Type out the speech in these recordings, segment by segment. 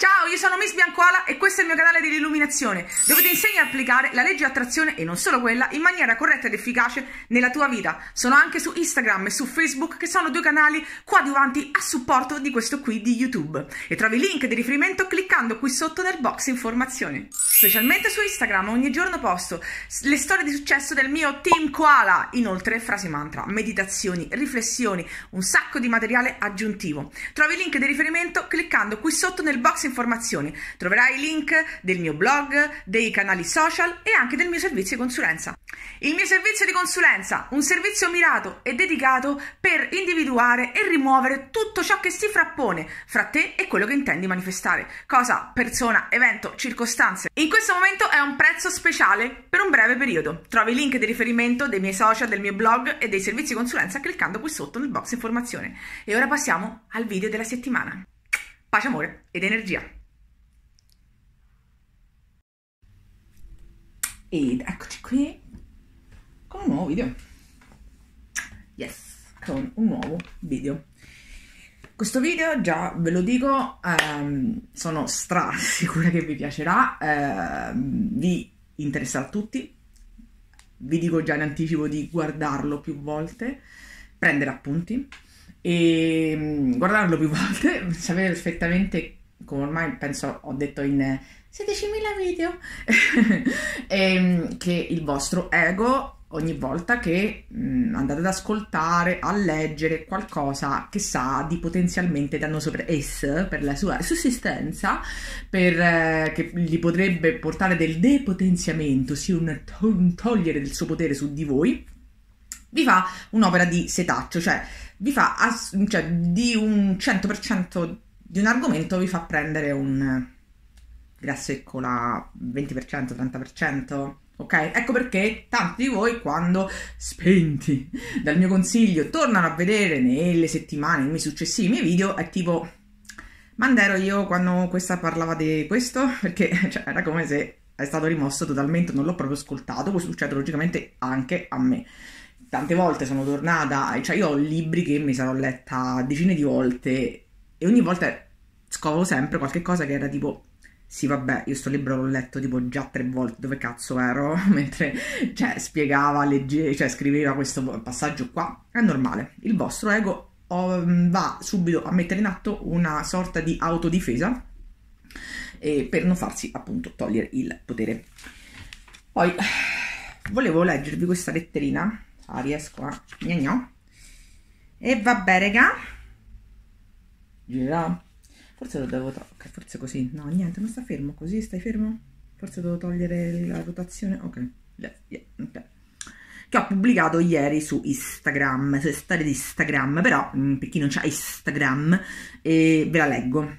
Ciao, io sono Miss Biancuola e questo è il mio canale dell'illuminazione, dove ti insegno a applicare la legge di attrazione e non solo quella, in maniera corretta ed efficace nella tua vita. Sono anche su Instagram e su Facebook, che sono due canali coadiuvanti a supporto di questo qui di YouTube. E trovi il link di riferimento cliccando qui sotto nel box informazioni. Specialmente su Instagram ogni giorno posto le storie di successo del mio team koala, inoltre frasi mantra, meditazioni, riflessioni, un sacco di materiale aggiuntivo. Trovi il link di riferimento cliccando qui sotto nel box informazioni informazioni. Troverai i link del mio blog, dei canali social e anche del mio servizio di consulenza. Il mio servizio di consulenza, un servizio mirato e dedicato per individuare e rimuovere tutto ciò che si frappone fra te e quello che intendi manifestare. Cosa, persona, evento, circostanze. In questo momento è un prezzo speciale per un breve periodo. Trovi i link di riferimento dei miei social, del mio blog e dei servizi di consulenza cliccando qui sotto nel box informazione. E ora passiamo al video della settimana. Pace, amore ed energia. Ed eccoci qui con un nuovo video. Yes, con un nuovo video. Questo video, già ve lo dico, ehm, sono stra sicura che vi piacerà, ehm, vi interesserà a tutti. Vi dico già in anticipo di guardarlo più volte, prendere appunti e mm, guardarlo più volte, sapere perfettamente, come ormai penso ho detto in 16.000 video, e, ehm, che il vostro ego ogni volta che mh, mm, andate ad ascoltare, a leggere qualcosa che sa di potenzialmente dannoso per esso, per la sua sussistenza, per, eh, che gli potrebbe portare del depotenziamento, sì, un, to- un togliere del suo potere su di voi, vi fa un'opera di setaccio, cioè vi fa, ass- cioè di un 100% di un argomento vi fa prendere un grasseccola 20%, 30%. Ok? Ecco perché tanti di voi quando spenti dal mio consiglio tornano a vedere nelle settimane, nei mesi successivi miei video, è tipo Mandero io quando questa parlava di questo, perché cioè, era come se è stato rimosso totalmente, non l'ho proprio ascoltato, questo succede logicamente anche a me tante volte sono tornata, cioè io ho libri che mi sarò letta decine di volte e ogni volta scovo sempre qualche cosa che era tipo sì vabbè io sto libro l'ho letto tipo già tre volte dove cazzo ero mentre cioè, spiegava, leggeva, cioè scriveva questo passaggio qua è normale il vostro ego um, va subito a mettere in atto una sorta di autodifesa eh, per non farsi appunto togliere il potere poi volevo leggervi questa letterina ah, riesco a gna gna. e vabbè regà girerà forse lo devo togliere forse così no niente non sta fermo così stai fermo forse devo togliere la rotazione ok yeah, yeah, okay che ho pubblicato ieri su Instagram, su storie di Instagram, però mm, per chi non c'ha Instagram eh, ve la leggo,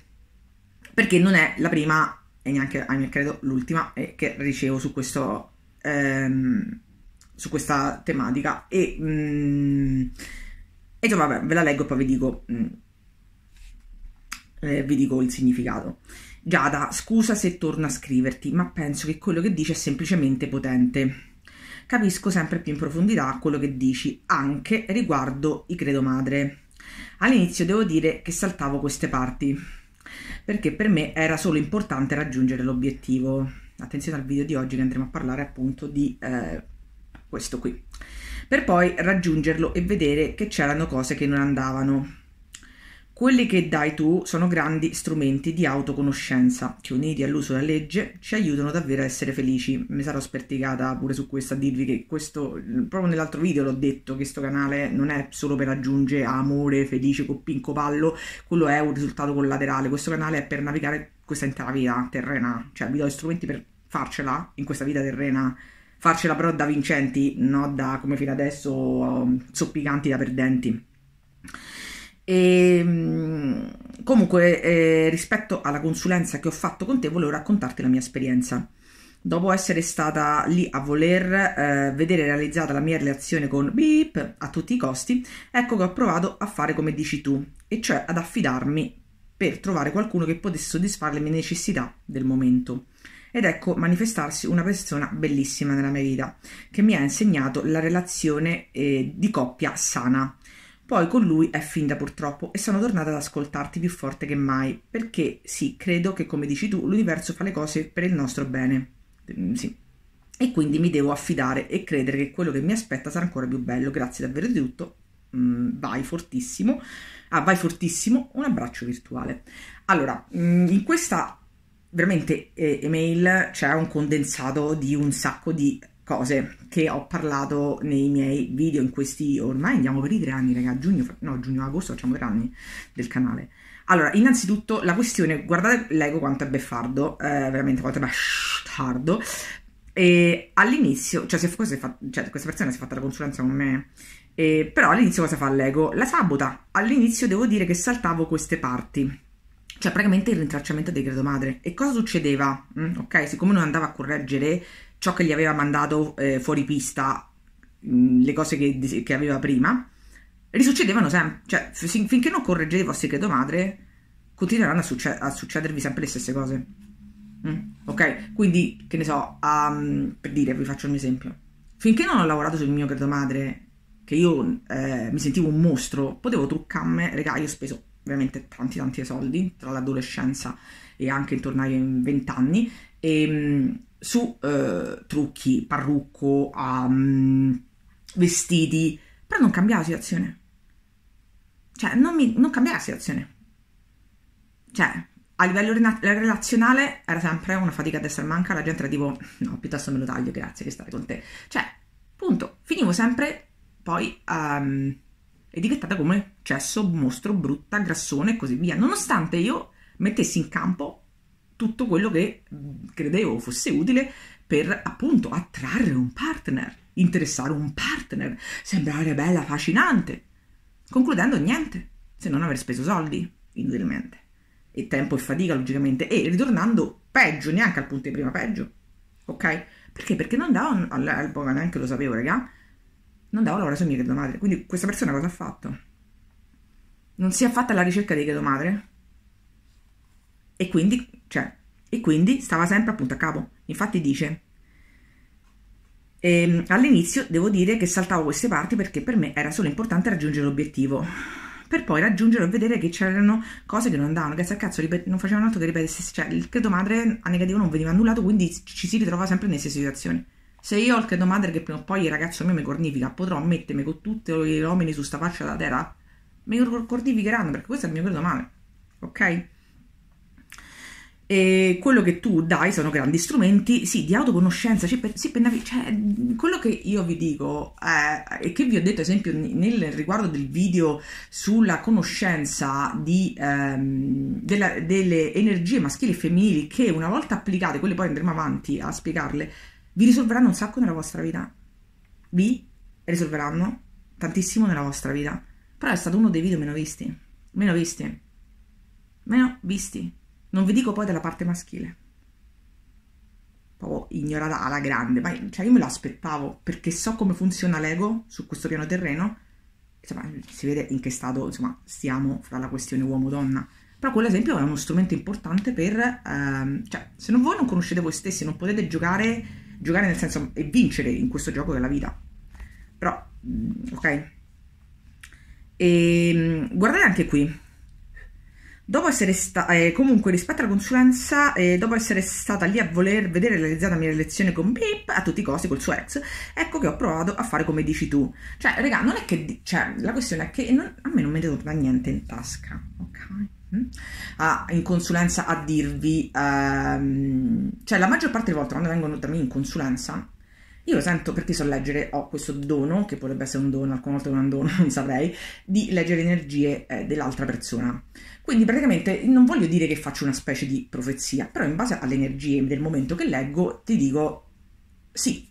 perché non è la prima e neanche, credo, l'ultima eh, che ricevo su questo ehm, su questa tematica e, mm, insomma vabbè, ve la leggo e poi vi dico, mm, eh, vi dico il significato. Giada, scusa se torno a scriverti, ma penso che quello che dici è semplicemente potente. Capisco sempre più in profondità quello che dici, anche riguardo i credo madre. All'inizio devo dire che saltavo queste parti, perché per me era solo importante raggiungere l'obiettivo. Attenzione al video di oggi che andremo a parlare appunto di eh, questo qui, per poi raggiungerlo e vedere che c'erano cose che non andavano. Quelli che dai tu sono grandi strumenti di autoconoscenza che uniti all'uso della legge ci aiutano davvero a essere felici. Mi sarò sperticata pure su questo a dirvi che questo, proprio nell'altro video l'ho detto, che questo canale non è solo per raggiungere amore, felice, coppinco, pallo, quello è un risultato collaterale. Questo canale è per navigare questa intera vita terrena, cioè vi do gli strumenti per farcela in questa vita terrena farcela però da vincenti, non da come fino adesso um, zoppicanti da perdenti. E, ehm, comunque, eh, rispetto alla consulenza che ho fatto con te, volevo raccontarti la mia esperienza. Dopo essere stata lì a voler eh, vedere realizzata la mia relazione con Beep a tutti i costi, ecco che ho provato a fare come dici tu, e cioè ad affidarmi per trovare qualcuno che potesse soddisfare le mie necessità del momento ed ecco manifestarsi una persona bellissima nella mia vita che mi ha insegnato la relazione eh, di coppia sana. Poi con lui è finta purtroppo e sono tornata ad ascoltarti più forte che mai, perché sì, credo che come dici tu, l'universo fa le cose per il nostro bene. Mm, sì. E quindi mi devo affidare e credere che quello che mi aspetta sarà ancora più bello. Grazie davvero di tutto. Mm, vai fortissimo. Ah, vai fortissimo, un abbraccio virtuale. Allora, mm, in questa veramente eh, email c'è un condensato di un sacco di cose che ho parlato nei miei video in questi ormai andiamo per i tre anni raga giugno no giugno agosto facciamo tre anni del canale allora innanzitutto la questione guardate l'ego quanto è beffardo eh, veramente quanto è bastardo e all'inizio cioè, se, fa, cioè, questa persona si è fatta la consulenza con me eh, però all'inizio cosa fa l'ego la sabota all'inizio devo dire che saltavo queste parti cioè praticamente il rintracciamento del credo madre. E cosa succedeva? Mm, ok, siccome non andava a correggere ciò che gli aveva mandato eh, fuori pista, mh, mm, le cose che, che, aveva prima, risuccedevano sempre, cioè fin- finché non correggete i vostri credo madre, continueranno a, succe- a, succedervi sempre le stesse cose. Mm, ok, quindi che ne so, um, per dire, vi faccio un esempio. Finché non ho lavorato sul mio credo madre, che io eh, mi sentivo un mostro, potevo truccarmi, regà, io ho speso ovviamente tanti tanti soldi tra l'adolescenza e anche intorno ai 20 anni e, ehm, su eh, trucchi, parrucco, um, vestiti, però non cambiava la situazione. Cioè, non, mi, non cambiava la situazione. Cioè, a livello rena- relazionale era sempre una fatica ad essere manca, la gente era tipo, no, piuttosto me lo taglio, grazie, che stare con te. Cioè, punto, finivo sempre poi... Um, etichettata come cesso, mostro, brutta, grassone e così via, nonostante io mettessi in campo tutto quello che mm, credevo fosse utile per appunto attrarre un partner, interessare un partner, sembrare bella, affascinante, concludendo niente, se non aver speso soldi, inutilmente, e tempo e fatica logicamente, e ritornando peggio, neanche al punto di prima peggio, ok? Perché? Perché non davo all'epoca neanche lo sapevo, raga, non dava loro a sua credo madre. Quindi questa persona cosa ha fatto? Non si è fatta alla ricerca di credo madre? E quindi, cioè, e quindi stava sempre appunto a capo. Infatti dice, ehm, all'inizio devo dire che saltavo queste parti perché per me era solo importante raggiungere l'obiettivo. Per poi raggiungere e vedere che c'erano cose che non andavano. Grazie al cazzo ripet- non facevano altro che ripetere. Cioè, il credo madre a negativo non veniva annullato, quindi ci si ritrova sempre nelle stesse situazioni. Se io ho il che madre che prima o poi il ragazzo mio mi cornifica, potrò mettermi con tutti gli uomini su sta faccia della terra? Mi cornificheranno perché questo è il mio credo male, ok? E quello che tu dai sono grandi strumenti, sì, di autoconoscenza, cioè, per, sì, per cioè, quello che io vi dico eh, e che vi ho detto ad esempio nel riguardo del video sulla conoscenza di, ehm, della, delle energie maschili e femminili che una volta applicate, quelle poi andremo avanti a spiegarle, vi risolveranno un sacco nella vostra vita. Vi risolveranno tantissimo nella vostra vita. Però è stato uno dei video meno visti. Meno visti. Meno visti. Non vi dico poi della parte maschile. Proprio ignorata alla grande. Ma cioè io me lo aspettavo perché so come funziona l'ego su questo piano terreno. Insomma, si vede in che stato insomma, stiamo fra la questione uomo-donna. Però quell'esempio è uno strumento importante per... Ehm, cioè, se non voi non conoscete voi stessi, non potete giocare giocare nel senso e vincere in questo gioco della vita. Però, mm, ok. E, ehm, guardate anche qui. Dopo essere stata, eh, comunque rispetto alla consulenza, eh, dopo essere stata lì a voler vedere realizzata la mia lezione con Pip a tutti i costi col suo ex, ecco che ho provato a fare come dici tu. Cioè, raga, non è che, cioè, la questione è che non, a me non mi è torna niente in tasca, ok? Mm-hmm. a, ah, in consulenza a dirvi, ehm, cioè la maggior parte delle volte quando vengono da me in consulenza, io lo sento perché so leggere, ho questo dono, che potrebbe essere un dono, alcune volte non è un dono, non saprei, di leggere energie eh, dell'altra persona. Quindi praticamente non voglio dire che faccio una specie di profezia, però in base alle energie del momento che leggo ti dico sì,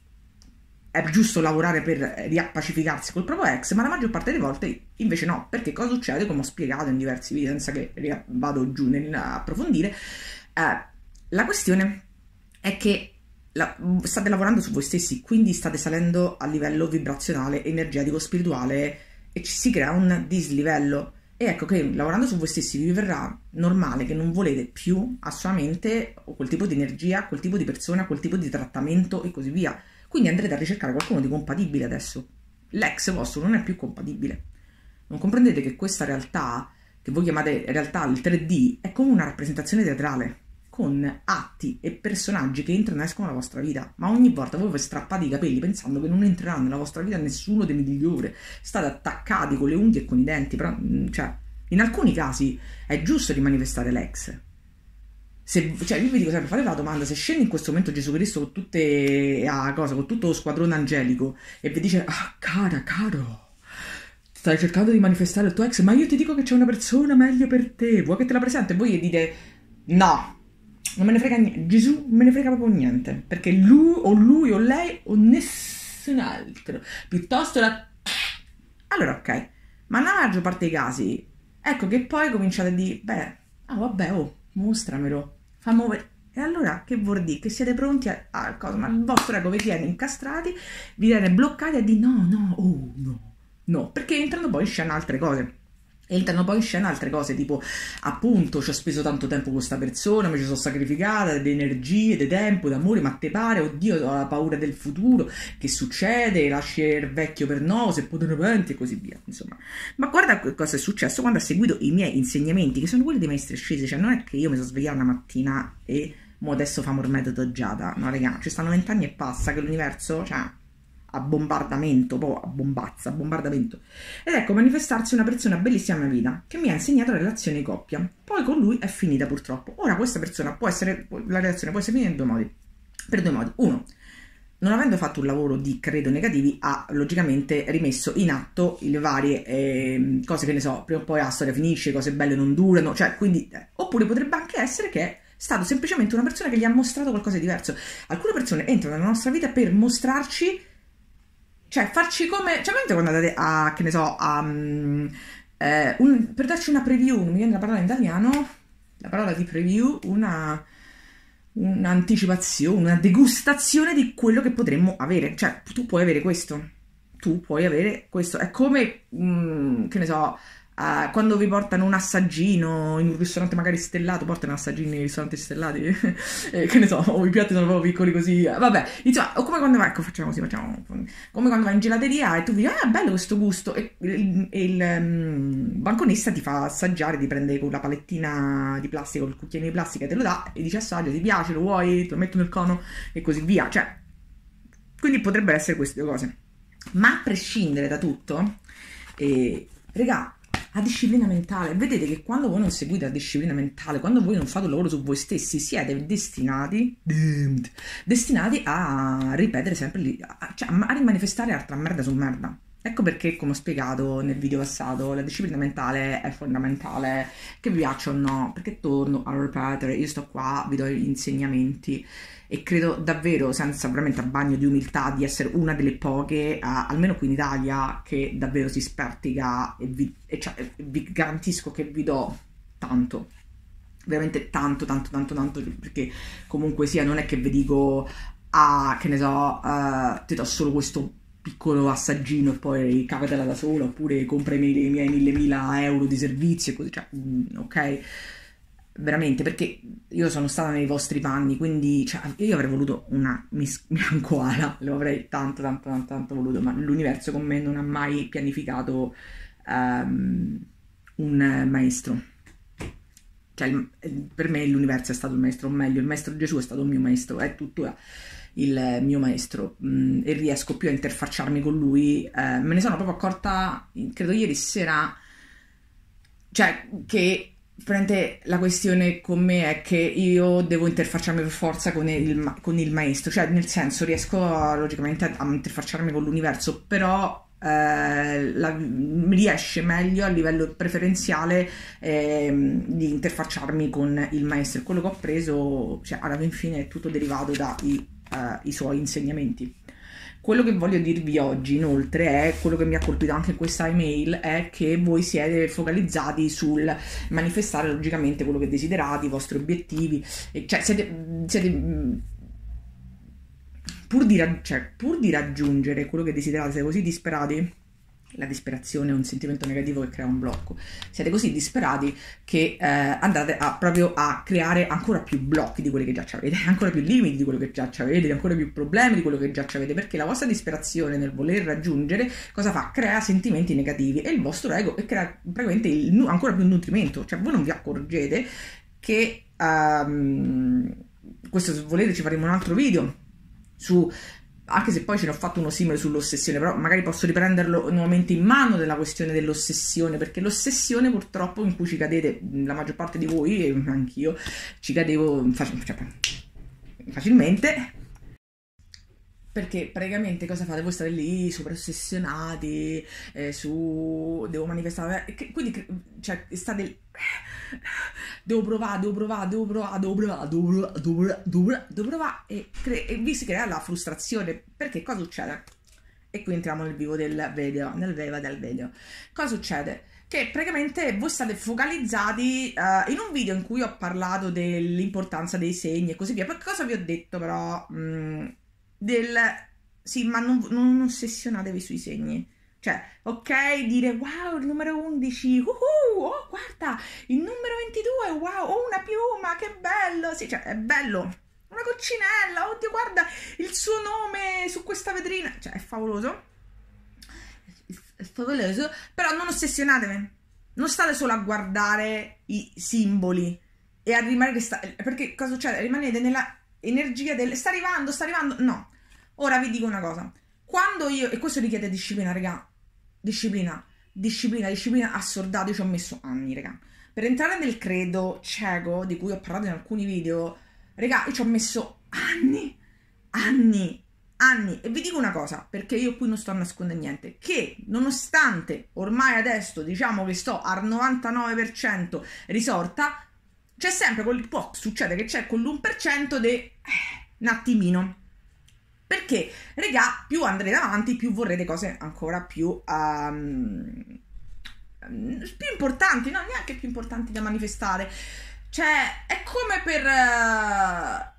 è giusto lavorare per riappacificarsi col proprio ex, ma la maggior parte delle volte invece no, perché cosa succede, come ho spiegato in diversi video, senza che vado giù nell'approfondire, eh, la questione è che la, state lavorando su voi stessi, quindi state salendo a livello vibrazionale, energetico, spirituale e ci si crea un dislivello. E ecco che lavorando su voi stessi vi verrà normale che non volete più assolutamente quel tipo di energia, quel tipo di persona, quel tipo di trattamento e così via quindi andrete a ricercare qualcuno di compatibile adesso. L'ex vostro non è più compatibile. Non comprendete che questa realtà, che voi chiamate realtà il 3D, è come una rappresentazione teatrale, con atti e personaggi che entrano e escono nella vostra vita, ma ogni volta voi vi strappate i capelli pensando che non entrerà nella vostra vita nessuno dei migliori, state attaccati con le unghie e con i denti, però, mm, cioè, in alcuni casi è giusto rimanifestare l'ex, se, cioè, io vi dico sempre, fate la domanda, se scende in questo momento Gesù Cristo con tutte ah, cosa, con tutto lo squadrone angelico e vi dice, ah, cara, caro, stai cercando di manifestare il tuo ex, ma io ti dico che c'è una persona meglio per te, vuoi che te la presenti E voi gli dite, no, non me ne frega niente, Gesù non me ne frega proprio niente, perché lui o lui o lei o nessun altro, piuttosto la... Allora, ok, ma nella maggior parte dei casi, ecco che poi cominciate a dire, beh, ah vabbè, oh, mostramelo fa muovere. E allora che vuol dire? Che siete pronti a, cosa? Ma il vostro ego vi viene incastrati, vi viene bloccati a di no, no, oh no, no, perché entrano poi in scena altre cose. Entrano poi in scena altre cose tipo appunto ci ho speso tanto tempo con questa persona, mi ci sono sacrificata, di energie, di tempo, d'amore, ma te pare, oddio, ho la paura del futuro, che succede, lasci il vecchio per no, se poi te e così via, insomma. Ma guarda cosa è successo quando ha seguito i miei insegnamenti, che sono quelli dei maestri scesi, cioè non è che io mi sono svegliata una mattina e mo adesso famo il metodo Giada, no raga, ci stanno vent'anni e passa che l'universo, cioè a bombardamento, boh, a bombazza, a bombardamento. Ed ecco manifestarsi una persona bellissima nella vita, che mi ha insegnato la relazione coppia. Poi con lui è finita purtroppo. Ora questa persona può essere, la relazione può essere finita in due modi. Per due modi. Uno, non avendo fatto un lavoro di credo negativi, ha logicamente rimesso in atto le varie eh, cose che ne so, prima o poi la storia finisce, cose belle non durano, cioè quindi... Eh. Oppure potrebbe anche essere che è stato semplicemente una persona che gli ha mostrato qualcosa di diverso. Alcune persone entrano nella nostra vita per mostrarci cioè, farci come... Cioè, quando andate a, che ne so, a... Mm, eh, un, per darci una preview, non mi viene la parola in italiano, la parola di preview, una un'anticipazione, una degustazione di quello che potremmo avere. Cioè, tu puoi avere questo. Tu puoi avere questo. È come, mh, mm, che ne so, a, quando vi portano un assaggino in un ristorante magari stellato, portano assaggini nei ristoranti stellati, eh, che ne so, o i piatti sono proprio piccoli così, eh, vabbè, insomma, o come quando vai, ecco facciamo così, facciamo, come quando vai in gelateria e tu dici, ah bello questo gusto, e, il, il um, banconista ti fa assaggiare, ti prende con la palettina di plastica, il cucchiaino di plastica te lo dà e dice assaggio, ti piace, lo vuoi, te lo metto nel cono e così via, cioè, quindi potrebbero essere queste due cose. Ma a prescindere da tutto, eh, regà, la disciplina mentale. Vedete che quando voi non seguite la disciplina mentale, quando voi non fate un lavoro su voi stessi, siete destinati, destinati a ripetere sempre lì, cioè a manifestare altra merda su merda. Ecco perché, come ho spiegato nel video passato, la disciplina mentale è fondamentale, che vi piaccia o no, perché torno a ripetere, io sto qua, vi do gli insegnamenti e credo davvero, senza veramente a bagno di umiltà, di essere una delle poche, uh, almeno qui in Italia, che davvero si spertiga e vi, e cioè, e vi garantisco che vi do tanto veramente tanto, tanto, tanto, tanto, perché comunque sia, non è che vi dico, ah, che ne so, uh, ti do solo questo piccolo assaggino e poi cavatela da sola, oppure compra i miei, i miei 1000 euro di servizio e così, cioè, mm, ok? Veramente, perché io sono stata nei vostri panni, quindi cioè, io avrei voluto una Miss Koala, lo avrei tanto, tanto, tanto, tanto voluto, ma l'universo con me non ha mai pianificato um, un maestro. Cioè, per me l'universo è stato il maestro, o meglio, il maestro Gesù è stato il mio maestro, è tuttora il mio maestro mh, mm, e riesco più a interfacciarmi con lui. Eh, me ne sono proprio accorta, credo ieri sera, cioè che Prende la questione con me è che io devo interfacciarmi per forza con il, con il maestro, cioè nel senso riesco logicamente a, interfacciarmi con l'universo, però eh, la, riesce meglio a livello preferenziale eh, di interfacciarmi con il maestro. Quello che ho preso, cioè alla fin fine è tutto derivato dai eh, i suoi insegnamenti. Quello che voglio dirvi oggi, inoltre, è quello che mi ha colpito anche in questa email, è che voi siete focalizzati sul manifestare logicamente quello che desiderate, i vostri obiettivi, e cioè siete, siete mm, pur, di, cioè, pur di raggiungere quello che desiderate, siete così disperati la disperazione è un sentimento negativo che crea un blocco. Siete così disperati che eh, andate a, proprio a creare ancora più blocchi di quelli che già avete, ancora più limiti di quello che già avete, ancora più problemi di quello che già avete, perché la vostra disperazione nel voler raggiungere cosa fa? Crea sentimenti negativi e il vostro ego e crea praticamente il, ancora più nutrimento, cioè voi non vi accorgete che um, questo se volete ci faremo un altro video su anche se poi ce ne ho fatto uno simile sull'ossessione, però magari posso riprenderlo nuovamente in mano della questione dell'ossessione, perché l'ossessione purtroppo in cui ci cadete, la maggior parte di voi, e anch'io, ci cadevo cioè, facilmente perché praticamente cosa fate? Voi state lì super ossessionati eh, su devo manifestare, eh, quindi cioè, state eh, devo provare, devo provare, devo provare, devo provare, devo provare, devo provare, devo provare, devo provare e, cre- e vi si crea la frustrazione perché cosa succede? E qui entriamo nel vivo del video, nel vivo del video. Cosa succede? Che praticamente voi state focalizzati uh, in un video in cui ho parlato dell'importanza dei segni e così via. Poi cosa vi ho detto però mh, mm, del... Sì, ma non, non ossessionatevi sui segni. Cioè, ok, dire wow, il numero 11, uh-uh, oh guarda, il numero 22, wow, oh una piuma, che bello, sì, cioè, è bello, una coccinella, oddio, guarda il suo nome su questa vetrina, cioè, è favoloso, è favoloso, però non ossessionatevi, non state solo a guardare i simboli e a rimanere, sta- perché cosa succede? Rimanete nella energia del sta arrivando, sta arrivando. No. Ora vi dico una cosa. Quando io e questo richiede disciplina, raga. Disciplina, disciplina, disciplina assordata, io ci ho messo anni, raga. Per entrare nel credo cieco di cui ho parlato in alcuni video, raga, io ci ho messo anni, anni, anni. E vi dico una cosa, perché io qui non sto a nascondere niente, che nonostante ormai adesso diciamo che sto al 99% risorta, c'è sempre, quel, può succede che c'è quell'1% di... Eh, un attimino. Perché, regà, più andrete avanti, più vorrete cose ancora più... Um, più importanti, no, neanche più importanti da manifestare. Cioè, è come per...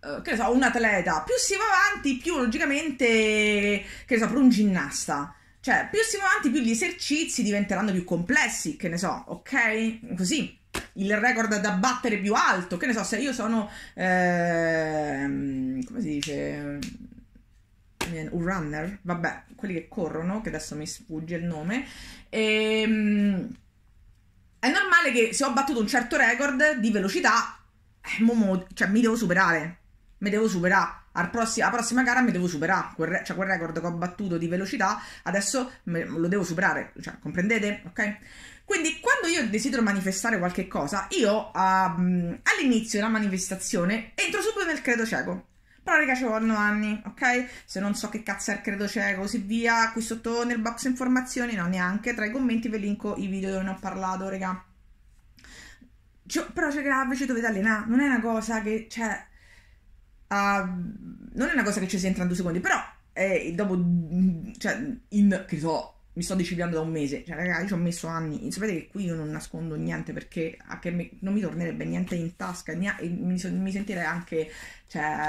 Uh, che so, un atleta, più si va avanti, più logicamente, che ne so, per un ginnasta. Cioè, più si va avanti, più gli esercizi diventeranno più complessi, che ne so, ok? Così il record da battere più alto. Che ne so, se io sono. Ehm, come si dice? Un runner, vabbè, quelli che corrono, che adesso mi sfugge il nome. Ehm, è normale che se ho battuto un certo record di velocità, eh, momo, cioè, mi devo superare. Mi devo superare. Al Prossima, alla prossima gara mi devo superare. Quel, re, cioè, quel record che ho battuto di velocità, adesso me, lo devo superare. Cioè, comprendete? Ok? Quindi quando io desidero manifestare qualche cosa, io um, all'inizio della manifestazione entro subito nel credo cieco. Però raga ci vogliono anni, ok? Se non so che cazzo è il credo cieco, così via, qui sotto nel box informazioni, no neanche, tra i commenti vi linko i video dove ne ho parlato, raga. Cioè, però c'è grave, ci dovete allenare, non è una cosa che, cioè, uh, non è una cosa che ci si entra in due secondi, però eh, dopo, cioè, in, che so, mi sto disciplinando da un mese, cioè ragazzi ci ho messo anni, sapete che qui io non nascondo niente perché me, non mi tornerebbe niente in tasca ne, mi, mi, sentirei anche, cioè,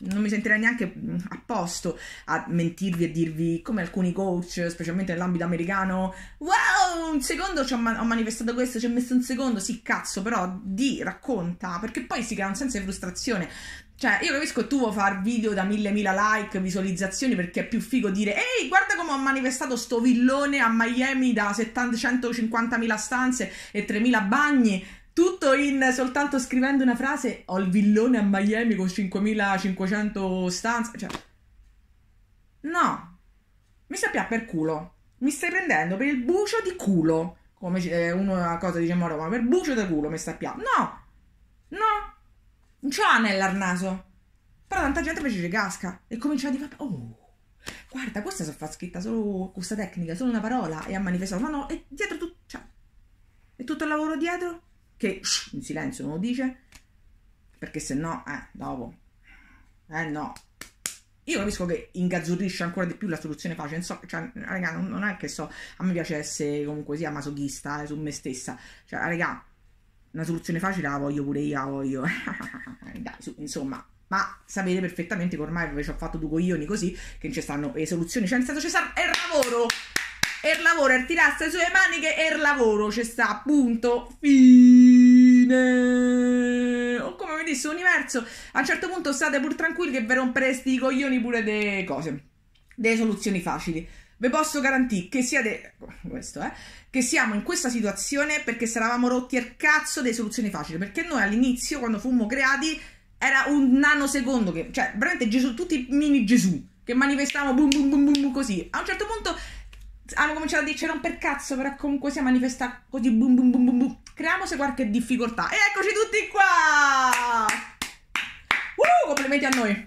non mi sentirei neanche a posto a mentirvi e dirvi come alcuni coach, specialmente nell'ambito americano, wow, un secondo ho, man- ho manifestato questo, ci ho messo un secondo, sì cazzo, però di racconta, perché poi si crea un senso di frustrazione, cioè, io capisco tu vuoi far video da mille mila like, visualizzazioni, perché è più figo dire Ehi, guarda come ho manifestato sto villone a Miami da 150.000 stanze e 3.000 bagni. Tutto in soltanto scrivendo una frase Ho il villone a Miami con 5.500 stanze. Cioè, no. Mi sta più per culo. Mi stai prendendo per il bucio di culo. Come eh, una cosa diciamo a Roma per bucio di culo mi sta più. No. No non c'ho l'ha al naso. Però tanta gente invece ci casca e comincia a dire, oh, guarda, questa si fa scritta solo questa tecnica, solo una parola e ha manifestato, ma no, è dietro tutto, cioè, e tutto il lavoro dietro, che shh, in silenzio non lo dice, perché se no, eh, dopo, eh no. Io capisco che ingazzurrisce ancora di più la soluzione facile, non so, cioè, raga, non, non, è che so, a me piace essere comunque sia masochista eh, su me stessa, cioè, raga, una soluzione facile la voglio pure io, la voglio. Dai, su, insomma, ma sapete perfettamente che ormai ci ho fatto due coglioni così che ci stanno le soluzioni, cioè nel senso ci sarà il lavoro. Il lavoro, il tirarsi le sue maniche e il lavoro ci sta, appunto, fine. O come mi disse l'universo, a un certo punto state pur tranquilli che vi romperesti i coglioni pure delle cose, delle soluzioni facili. Vi posso garantire che siate ecco, questo, eh, che siamo in questa situazione perché saravamo rotti al cazzo delle soluzioni facili, perché noi all'inizio quando fummo creati era un nanosecondo che, cioè, veramente Gesù, tutti i mini Gesù che manifestavamo boom boom boom boom così. A un certo punto hanno cominciato a dire: non per cazzo, però comunque si è manifesta così boom boom boom boom boom. Creiamo se qualche difficoltà. E eccoci tutti qua! Uh, complimenti a noi.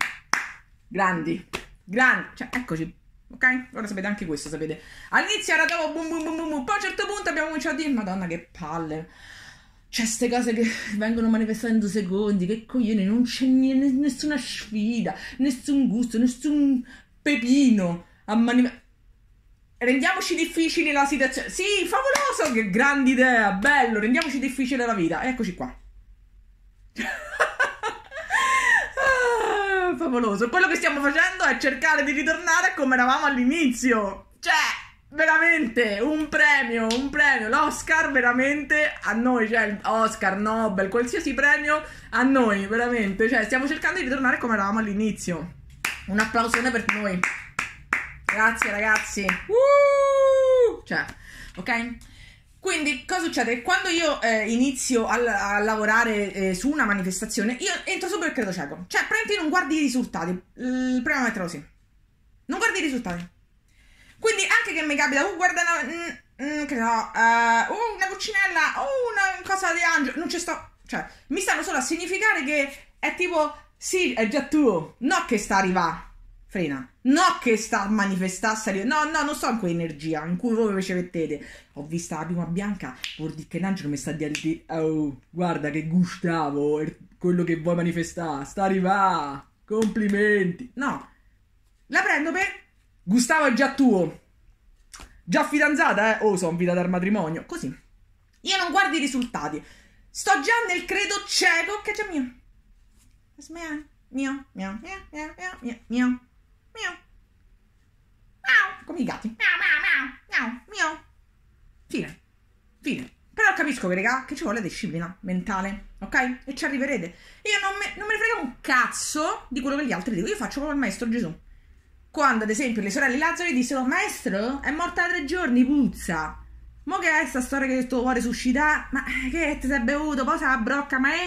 Grandi. Grandi. Cioè, eccoci. Ok? Ora sapete anche questo, sapete. All'inizio era dopo boom boom boom boom, boom. poi a un certo punto abbiamo cominciato a dire madonna che palle. C'è cioè, queste cose che vengono manifestate in due secondi, che coglioni, non c'è n- nessuna sfida, nessun gusto, nessun pepino a manifestare. Rendiamoci difficile la situazione. Sì, favoloso, che grande idea, bello, rendiamoci difficile la vita. Eccoci qua favoloso. Quello che stiamo facendo è cercare di ritornare come eravamo all'inizio. Cioè, veramente, un premio, un premio. L'Oscar veramente a noi, cioè Oscar, Nobel, qualsiasi premio a noi, veramente. Cioè, stiamo cercando di ritornare come eravamo all'inizio. Un applausone per noi. Grazie ragazzi. Uh! Cioè, ok? Quindi cosa succede? Quando io eh, inizio a, a lavorare eh, su una manifestazione, io entro subito il credo cieco. Cioè, prendi non guardi i risultati. Il prima metterlo così. Non guardi i risultati. Quindi anche che mi capita, oh guarda una, mm, mm che no, eh, uh, oh, una cucinella, oh uh, una cosa di angelo, non ci sto... Cioè, mi stanno solo a significare che è tipo, sì, è già tuo, no che sta arrivando frena. No che sta a manifestarsi, no, no, non so in quell'energia in cui voi ci mettete. Ho visto la prima bianca, vuol dire che l'angelo mi sta di dire, oh, guarda che Gustavo, quello che vuoi manifestare, sta arrivando, complimenti. No, la prendo per, Gustavo è già tuo, già fidanzata, eh, oh, sono invitata al matrimonio, così. Io non guardo i risultati, sto già nel credo cieco che c'è mio. Mio, mio, mio, mio, mio, mio, mio. Miau. Come i gatti. Miau, miau, miau, miau, miau. Fine. Fine. Però capisco, raga, che ci vuole disciplina mentale, ok? E ci arriverete. Io non me, non me ne frega un cazzo di quello che gli altri dicono. Io faccio come il maestro Gesù. Quando, ad esempio, le sorelle Lazzaro gli dissero Maestro, è morta da tre giorni, puzza. Mo che è sta storia che il tuo cuore suscita? Ma eh, che ti sei bevuto? Poi la brocca, ma è...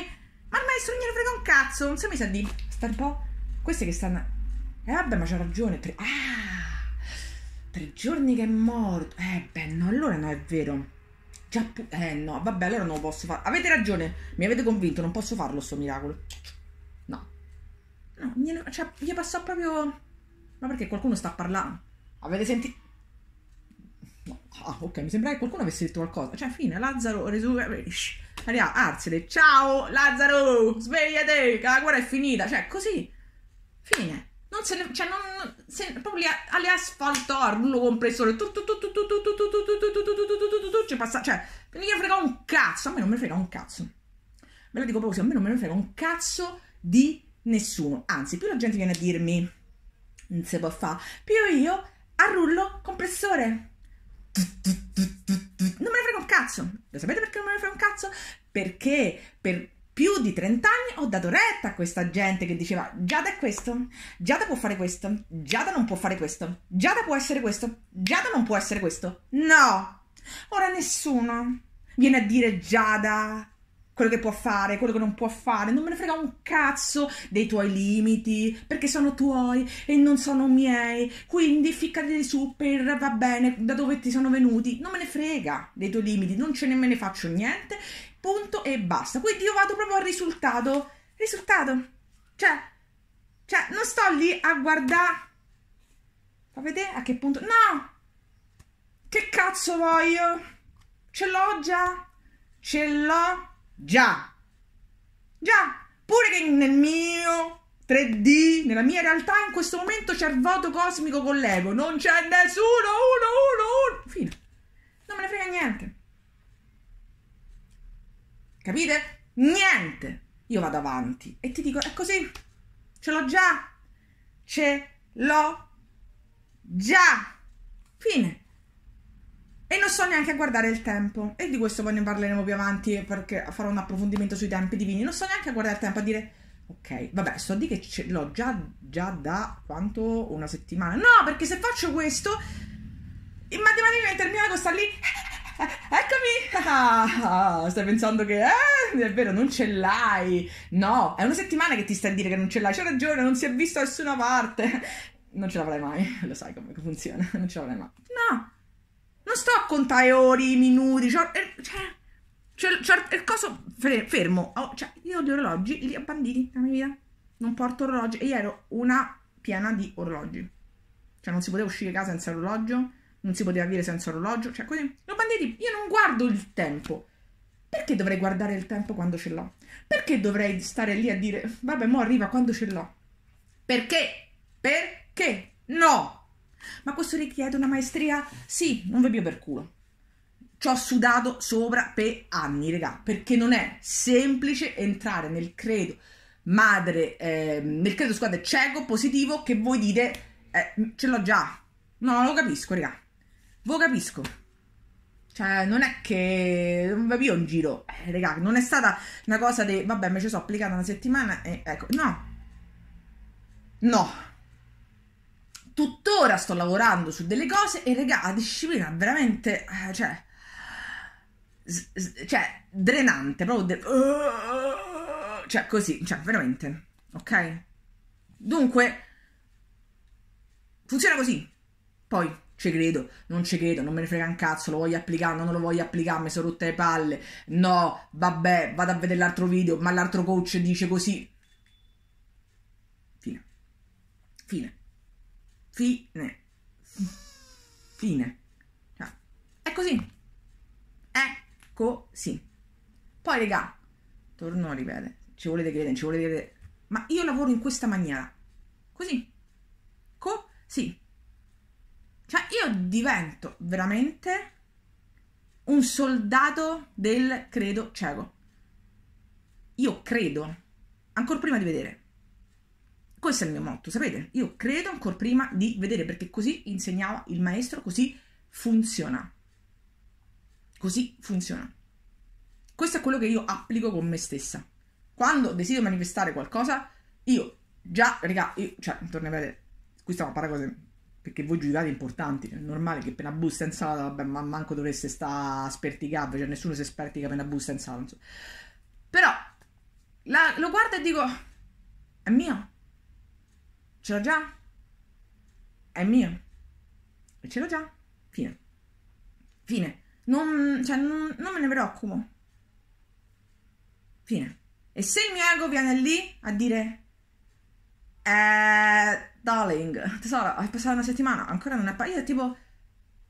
Ma il maestro non gliene frega un cazzo, non si è messo di... Sta un po'... Queste che stanno eh, vabbè, ma c'ha ragione. Tre... Ah, tre giorni che è morto. Eh, beh, no, allora no, è vero. Già pu- eh, no, vabbè, allora non lo posso fare. Avete ragione, mi avete convinto, non posso farlo sto miracolo. No. No, gliene, cioè, gli passò proprio... Ma perché qualcuno sta parlando? Avete sentito... No. Ah, ok, mi sembra che qualcuno avesse detto qualcosa. Cioè, fine, Lazzaro, resurrection... Arriva, arsene, ciao Lazzaro, svegliate, che la guerra è finita. Cioè, così. Fine non se ne, cioè non, se, proprio alle asfalto orlo compressore, ci passa, cioè, non gli frega un cazzo, a me non me ne frega un cazzo. Ve lo dico proprio così, a me non me ne frega un cazzo di nessuno. Anzi, più la gente viene a dirmi, non si può fare, più io arrullo compressore. Non me ne frega un cazzo. Lo sapete perché non me ne frega un cazzo? Perché per più di 30 anni ho dato retta a questa gente che diceva Giada è questo, Giada può fare questo, Giada non può fare questo, Giada può essere questo, Giada non può essere questo. No! Ora nessuno viene a dire Giada quello che può fare, quello che non può fare, non me ne frega un cazzo dei tuoi limiti, perché sono tuoi e non sono miei, quindi ficcati su per va bene da dove ti sono venuti, non me ne frega dei tuoi limiti, non ce ne me ne faccio niente punto e basta. Quindi io vado proprio al risultato. Risultato. Cioè, cioè non sto lì a guardare... Fa vedere a che punto... No! Che cazzo voglio? Ce l'ho già? Ce l'ho già. Già. Pure che nel mio 3D, nella mia realtà in questo momento c'è il voto cosmico con l'ego. Non c'è nessuno, uno, uno, uno. Fine. Non me ne frega niente. Capite? Niente. Io vado avanti e ti dico, è così. Ce l'ho già. Ce l'ho già. Fine. E non so neanche a guardare il tempo. E di questo poi ne parleremo più avanti perché farò un approfondimento sui tempi divini. Non so neanche a guardare il tempo, a dire... Ok, vabbè, sto di che ce l'ho già, già da quanto una settimana. No, perché se faccio questo, in matematica il mio ego sta lì eh, eccomi! Ah, stai pensando che eh, è vero, non ce l'hai. No, è una settimana che ti stai a dire che non ce l'hai. C'è ragione, non si è visto da nessuna parte. Non ce l'avrai mai, lo sai come funziona. Non ce l'avrai mai. No, non sto a contare ore, minuti. Eh, cioè, cioè, cioè il coso fermo. Oh, cioè, io ho gli orologi li ho banditi nella mia vita. Non porto orologi. E io ero una piena di orologi. Cioè, non si poteva uscire di casa senza orologio non si poteva vivere senza orologio, cioè così. No, banditi, io non guardo il tempo. Perché dovrei guardare il tempo quando ce l'ho? Perché dovrei stare lì a dire, vabbè, mo arriva quando ce l'ho? Perché? Perché? No! Ma questo richiede una maestria? Sì, non ve bio per culo. Ci ho sudato sopra per anni, regà, perché non è semplice entrare nel credo madre, eh, nel credo, scusate, cieco, positivo, che voi dite, eh, ce l'ho già. No, non lo capisco, regà. Lo capisco. Cioè, non è che. Non va io un giro. Eh, raga, non è stata una cosa di. Vabbè, me ci sono applicata una settimana e ecco. No. No. Tuttora sto lavorando su delle cose e, raga, la disciplina veramente. Eh, cioè. S- s- cioè, drenante. Proprio. De- uh, cioè, così. Cioè, veramente. Ok? Dunque. Funziona così. Poi ci credo, non ci credo, non me ne frega un cazzo, lo voglio applicare, non lo voglio applicare, mi sono rotte le palle, no, vabbè, vado a vedere l'altro video, ma l'altro coach dice così. Fine. Fine. Fine. Fine. Ah. È così. È così. Poi, regà, torno a ripetere, ci volete credere, ci volete credere, ma io lavoro in questa maniera. Così. Così. Cioè, io divento veramente un soldato del credo cieco. Io credo, ancora prima di vedere. Questo è il mio motto, sapete? Io credo ancora prima di vedere, perché così insegnava il maestro, così funziona. Così funziona. Questo è quello che io applico con me stessa. Quando desidero manifestare qualcosa, io già, raga, io, cioè, torno a vedere, qui stiamo a parlare cose perché voi giudicate importanti, è normale che appena busta in sala, vabbè, ma manco dovreste stare a sperticare, cioè nessuno si spertica appena busta in sala, insomma. Però la, lo guardo e dico, è mio, ce l'ho già, è mio, e ce l'ho già, fine, fine, non, cioè, non, non me ne preoccupo, fine. E se il mio ego viene lì a dire eh, darling, tesoro, è passata una settimana, ancora non è apparito. Io tipo,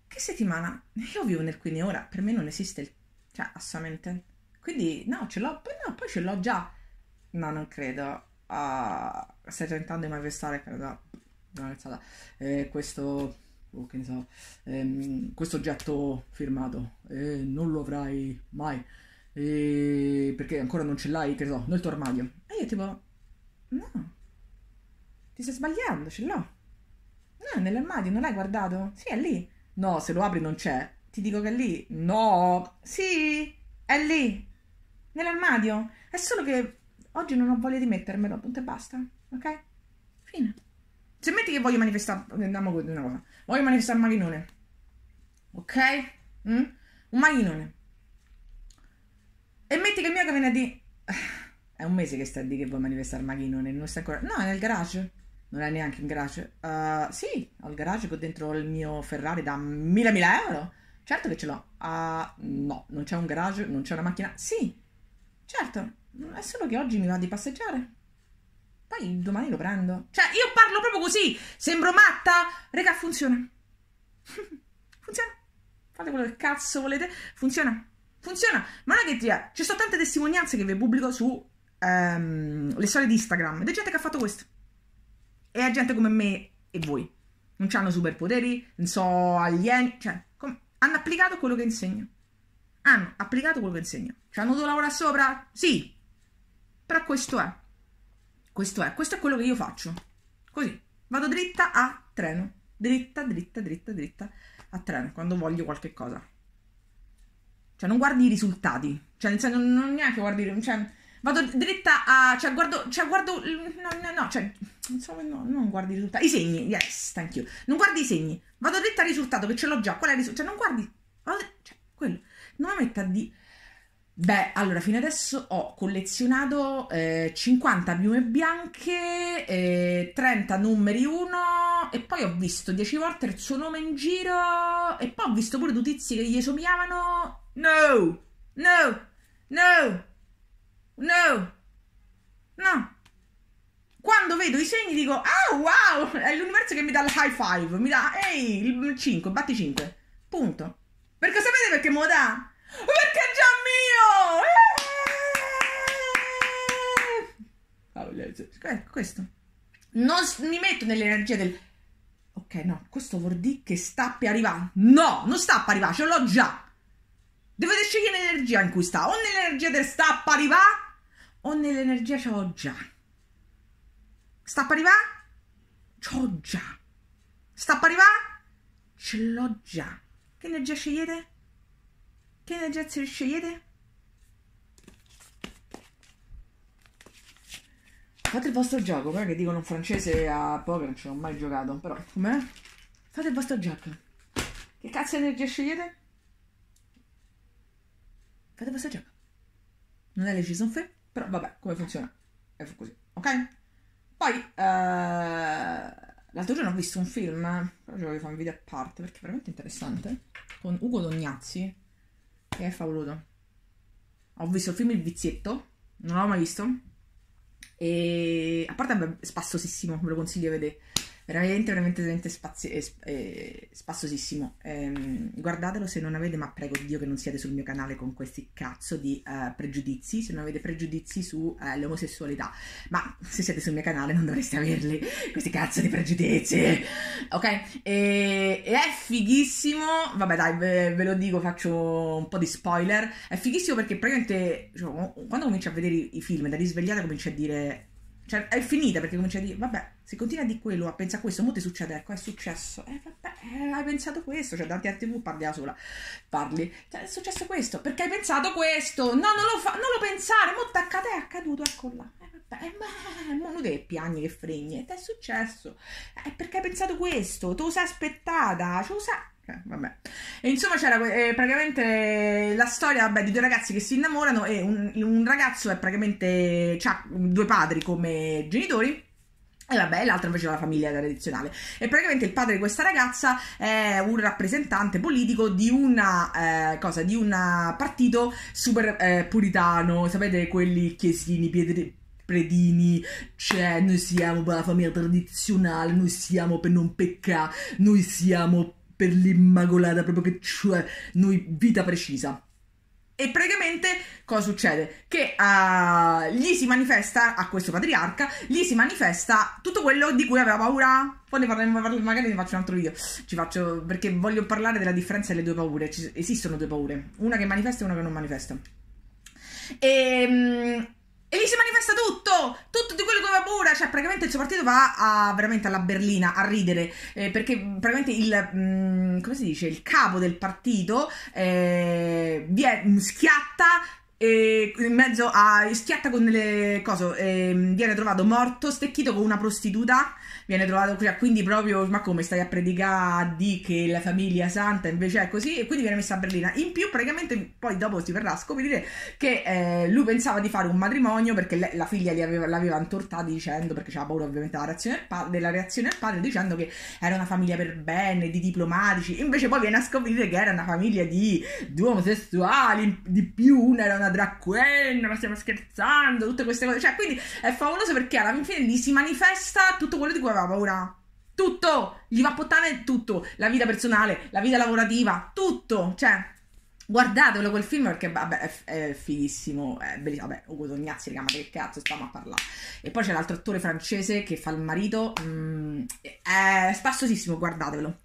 che settimana? Io vivo nel qui e ora, per me non esiste il... Cioè, assolutamente. Quindi, no, ce l'ho, poi no, poi ce l'ho già. No, non credo. Uh, stai tentando di manifestare, credo. No, eh, questo... Oh, che ne so. Ehm, questo oggetto firmato. Eh, non lo avrai mai. Eh, perché ancora non ce l'hai, che so, nel tuo armadio. E io tipo... No ti stai sbagliando, ce l'ho. No, nell'armadio, non l'hai guardato? Sì, è lì. No, se lo apri non c'è. Ti dico che è lì. No. Sì, è lì. Nell'armadio. È solo che oggi non ho voglia di mettermelo, punto e basta. Ok? Fine. Se metti che voglio manifestare... Andiamo con una cosa. Voglio manifestare un macchinone. Ok? Mm? Un macchinone. E metti che il mio che venerdì... È un mese che sta di che vuoi manifestare il macchinone, non stai ancora... No, è nel garage non è neanche in garage. Uh, sì, ho il garage che ho dentro il mio Ferrari da 1000 euro. Certo che ce l'ho. Uh, no, non c'è un garage, non c'è una macchina. Sì, certo, è solo che oggi mi va di passeggiare. Poi domani lo prendo. Cioè, io parlo proprio così. Sembro matta. Raga, funziona. funziona. Fate quello che cazzo volete. Funziona. Funziona. Ma non è che ti Ci sono tante testimonianze che vi pubblico su um, le storie di Instagram. Di gente che ha fatto questo. E a gente come me e voi. Non hanno superpoteri, non so, alieni. Cioè, com- hanno applicato quello che insegno. Hanno applicato quello che insegno. Ci hanno dovuto lavorare sopra? Sì. Però questo è. Questo è. Questo è quello che io faccio. Così. Vado dritta a treno. Dritta, dritta, dritta, dritta a treno. Quando voglio qualche cosa. Cioè, non guardi i risultati. Cioè, nel senso, non neanche guardi... Cioè, vado dritta a... Cioè, guardo... Cioè, guardo... No, no, no. Cioè non, no, non guardi i risultati. I segni, yes, thank you. Non guardi i segni. Vado dritta al risultato che ce l'ho già. Qual è il risultato? Cioè, non guardi. Cioè, quello. Non mi metta di. Beh, allora, fino adesso ho collezionato eh, 50 piume bianche, eh, 30 numeri 1 e poi ho visto 10 volte il suo nome in giro e poi ho visto pure due tizi che gli somigliavano. No! No! No! No! No! quando vedo i segni dico, ah wow, è l'universo che mi dà il high five, mi dà, ehi, il 5, batti 5, punto. Perché sapete perché me lo dà? Perché è già mio! Eh! Ah, ecco, ecco, questo. Non mi metto nell'energia del... Ok, no, questo vuol dire che sta per arrivare. No, non sta per arrivare, ce l'ho già. Dovete scegliere l'energia in cui sta. O nell'energia del sta per arrivare, o nell'energia ce l'ho già. Sta per arrivare? C'ho già. Sta per arrivare? Ce l'ho già. Che energia scegliete? Che energia scegliete? Fate il vostro gioco, però che dicono in francese a poker, non ce l'ho mai giocato, però com'è? Fate il vostro gioco. Che cazzo di energia scegliete? Fate il vostro gioco. Non è le ci sono fe, però vabbè, come funziona? È così, ok? Poi, eh, l'altro giorno ho visto un film, però ci voglio fare un video a parte perché è veramente interessante, con Ugo Dognazzi, che è favoloso. Ho visto il film Il Vizietto, non l'avevo mai visto, e a parte è spassosissimo, ve lo consiglio a vedere veramente, veramente, veramente spazio, eh, spassosissimo. Ehm, guardatelo se non avete, ma prego Dio che non siate sul mio canale con questi cazzo di eh, pregiudizi, se non avete pregiudizi sull'omosessualità, eh, ma se siete sul mio canale non dovreste averli, questi cazzo di pregiudizi, ok? E, e è fighissimo, vabbè dai, ve, ve, lo dico, faccio un po' di spoiler, è fighissimo perché praticamente cioè, quando cominci a vedere i film da risvegliata cominci a dire... Cioè, è finita perché cominci a dire, vabbè, si continua di quello a pensare a questo, mo succede, ecco, è successo, eh, vabbè, eh, hai pensato questo, cioè davanti a tv parli da sola, parli, cioè, è successo questo, perché hai pensato questo, no, non lo, fa, non lo pensare, mo t'accade, è accaduto, ecco là, eh, vabbè, eh, ma eh, non che piagni, che fregni, è successo, è eh, perché hai pensato questo, tu lo sei aspettata, ce lo Vabbè. E insomma c'era eh, praticamente la storia vabbè, di due ragazzi che si innamorano e un, un ragazzo è praticamente ha due padri come genitori e vabbè, l'altra invece è la famiglia tradizionale. E praticamente il padre di questa ragazza è un rappresentante politico di una eh, cosa, di un partito super eh, puritano. Sapete, quelli chiesini, pietri, predini, cioè noi siamo per la famiglia tradizionale, noi siamo per non peccare, noi siamo per l'immacolata, proprio che cioè, noi vita precisa. E praticamente cosa succede? Che uh, gli si manifesta, a questo patriarca, gli si manifesta tutto quello di cui aveva paura. Poi ne parliamo, magari ne faccio un altro video. Ci faccio, perché voglio parlare della differenza delle due paure. Ci, esistono due paure, una che manifesta e una che non manifesta. Ehm. E gli si manifesta tutto, tutto di quello che aveva paura. Cioè, praticamente il suo partito va a, veramente alla berlina a ridere. Eh, perché praticamente il mh, mm, come si dice? Il capo del partito eh, viene, schiatta e eh, in mezzo a schiatta con le cose. Eh, viene trovato morto, stecchito con una prostituta viene trovato cioè, quindi proprio ma come stai a predicare di che la famiglia santa invece è così e quindi viene messa a berlina in più praticamente poi dopo si verrà a scoprire che eh, lui pensava di fare un matrimonio perché le, la figlia aveva, l'aveva intortata dicendo perché c'era paura ovviamente della reazione del, pa- della reazione del padre dicendo che era una famiglia per bene di diplomatici invece poi viene a scoprire che era una famiglia di due omosessuali di più una era una drag queen ma stiamo scherzando tutte queste cose cioè quindi è favoloso perché alla fine lì si manifesta tutto quello di cui aveva aveva paura. Tutto! Gli va a puttane tutto. La vita personale, la vita lavorativa, tutto. Cioè, guardatelo quel film perché vabbè è, è fighissimo è bellissimo vabbè Ugo Tognazzi raga ma che cazzo stiamo a parlare e poi c'è l'altro attore francese che fa il marito mm, è spassosissimo guardatelo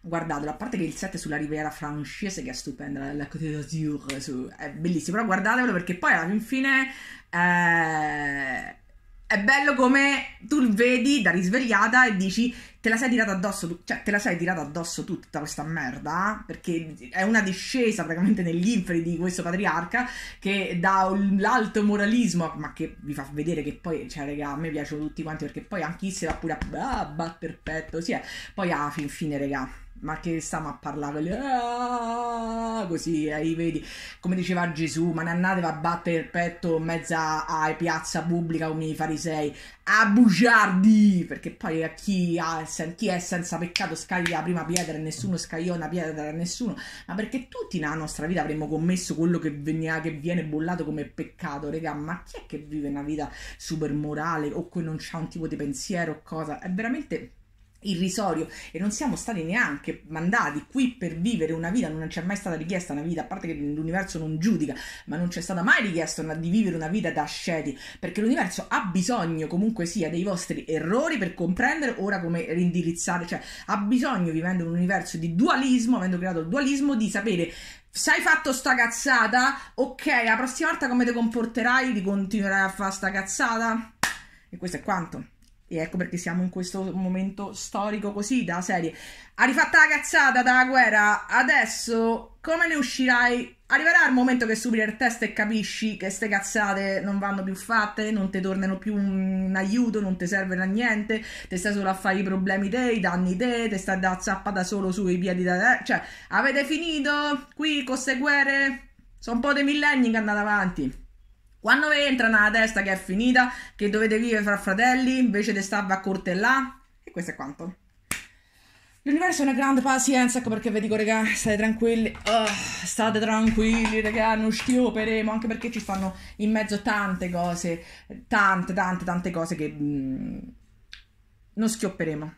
guardatelo a parte che il set sulla riviera francese che è stupenda la Côte d'Azur è bellissimo però guardatelo perché poi alla fine eh, è bello come tu vedi da risvegliata e dici te la sei tirata addosso, tu, cioè te la sei tirata addosso tutta questa merda, perché è una discesa praticamente negli inferi di questo patriarca che dà l'alto moralismo, ma che vi fa vedere che poi, cioè raga, a me piacciono tutti quanti perché poi anche se va pure a ah, batter petto, sì, è. Eh. poi alla ah, fin fine raga ma che stiamo a parlare ah", così ahí eh, vedi come diceva Gesù ma ne andate a battere il petto in mezzo a, piazza pubblica come i farisei a bugiardi perché poi a chi, ha, chi è senza peccato scaglia la prima pietra e nessuno scagliò una pietra a nessuno ma perché tutti nella nostra vita avremmo commesso quello che, venia, che viene bollato come peccato regà ma chi è che vive una vita super morale o che non c'ha un tipo di pensiero o cosa è veramente irrisorio e non siamo stati neanche mandati qui per vivere una vita, non c'è mai stata richiesta una vita, a parte che l'universo non giudica, ma non c'è stata mai richiesta una, di vivere una vita da asceti, perché l'universo ha bisogno comunque sia dei vostri errori per comprendere ora come rindirizzare, cioè ha bisogno vivendo un universo di dualismo, avendo creato il dualismo, di sapere Sai fatto sta cazzata? Ok, la prossima volta come ti comporterai? Ti continuerai a fare sta cazzata? E questo è quanto. E ecco perché siamo in questo momento storico così, da serie. Ha rifatta la cazzata dalla guerra, adesso come ne uscirai? Arriverà il momento che superi il test e capisci che queste cazzate non vanno più fatte, non ti tornano più un aiuto, non ti servono a niente, ti stai solo a fare i problemi te, i danni te, ti stai da zappa da solo sui piedi da te. Cioè, avete finito qui con queste guerre? Sono un po' dei millenni che andate avanti. Quando vi entra nella testa che è finita, che dovete vivere fra fratelli invece di starvi a corte là? e questo è quanto. L'universo è una grande pazienza, ecco perché vi dico, regà, state tranquilli, oh, state tranquilli, regà, non stioperemo, anche perché ci stanno in mezzo tante cose, tante, tante, tante cose che mh, mm, non schiopperemo,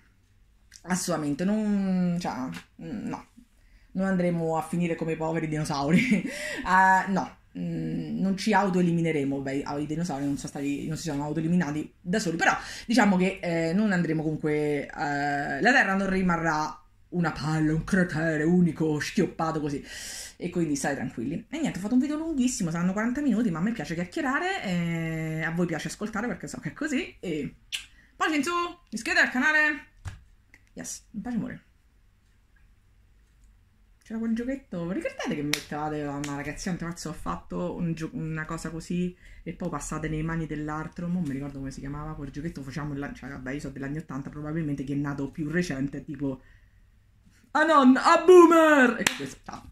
assolutamente, non, cioè, no, non andremo a finire come i poveri dinosauri, uh, no Mm, non ci autoelimineremo, beh, i dinosauri non, stati, non si sono autoeliminati da soli, però diciamo che eh, non andremo comunque, eh, la Terra non rimarrà una palla, un cratere unico, schioppato così. E quindi state tranquilli. E niente, ho fatto un video lunghissimo, saranno 40 minuti, ma a me piace chiacchierare, eh, a voi piace ascoltare perché so che è così. E poi in su, iscrivetevi al canale. Yes, un pace amore. C'era quel giochetto. Ricordate che mettevate una ah, ragazzina? Cazzo, ho fatto un gio- una cosa così e poi passate nelle mani dell'altro. Non mi ricordo come si chiamava. Quel giochetto facciamo il lancio. Cioè, vabbè, io so degli anni 80, probabilmente che è nato più recente. Tipo. Ah non, a ah, boomer! E questo. Ciao.